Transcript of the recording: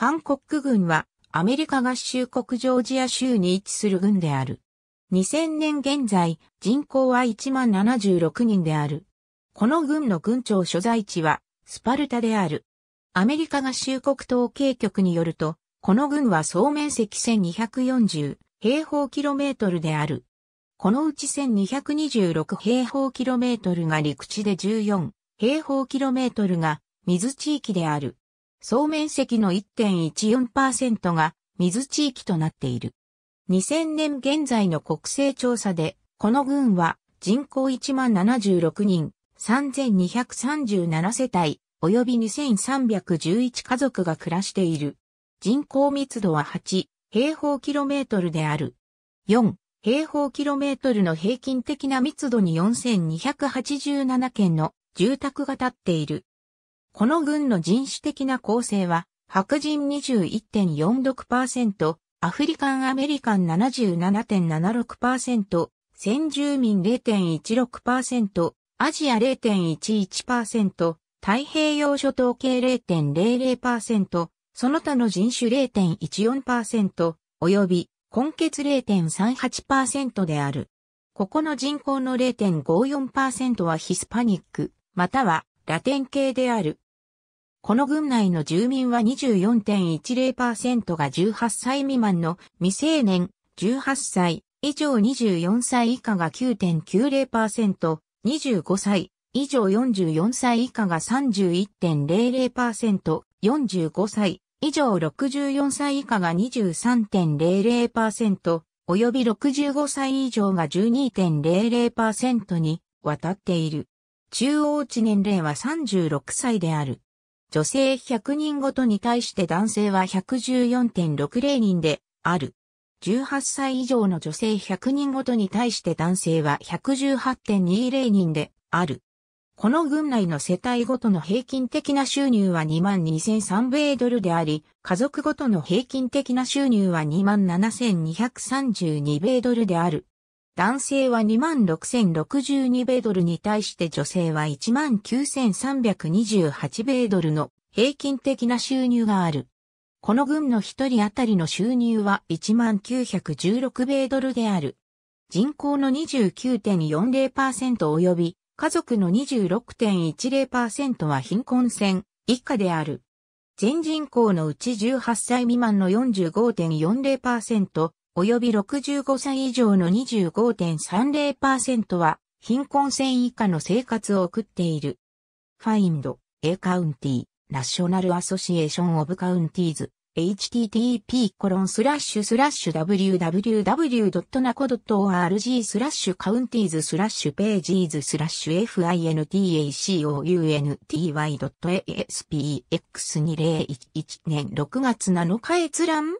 ハンコックはアメリカ合衆国ジョージア州に位置する軍である。2000年現在人口は1万76人である。この軍の軍庁所在地はスパルタである。アメリカ合衆国統計局によると、この軍は総面積1240平方キロメートルである。このうち1226平方キロメートルが陸地で14平方キロメートルが水地域である。総面積の1.14%が水地域となっている。2000年現在の国勢調査で、この群は人口1万7 6人、3237世帯、及び2311家族が暮らしている。人口密度は8平方キロメートルである。4平方キロメートルの平均的な密度に4287件の住宅が建っている。この軍の人種的な構成は、白人21.46%、アフリカンアメリカン77.76%、先住民0.16%、アジア0.11%、太平洋諸島系0.00%、その他の人種0.14%、及び根血0.38%である。ここの人口の0.54%はヒスパニック、またはラテン系である。この郡内の住民は24.10%が18歳未満の未成年、18歳以上24歳以下が9.90%、25歳以上44歳以下が31.00%、45歳以上64歳以下が23.00%、及び65歳以上が12.00%に渡っている。中央値年齢は36歳である。女性100人ごとに対して男性は114.60人である。18歳以上の女性100人ごとに対して男性は118.20人である。この群内の世帯ごとの平均的な収入は22,003米ドルであり、家族ごとの平均的な収入は27,232米ドルである。男性は26,062米ドルに対して女性は19,328米ドルの平均的な収入がある。この軍の一人当たりの収入は1916米ドルである。人口の29.40%及び家族の26.10%は貧困線以下である。全人口のうち18歳未満の45.40%、及び65歳以上の25.30%は貧困線以下の生活を送っている。Find A County National Association of Counties http www.naco.org c o u n t i e s p a g e s fintacounty.aspx2011 年6月7日閲覧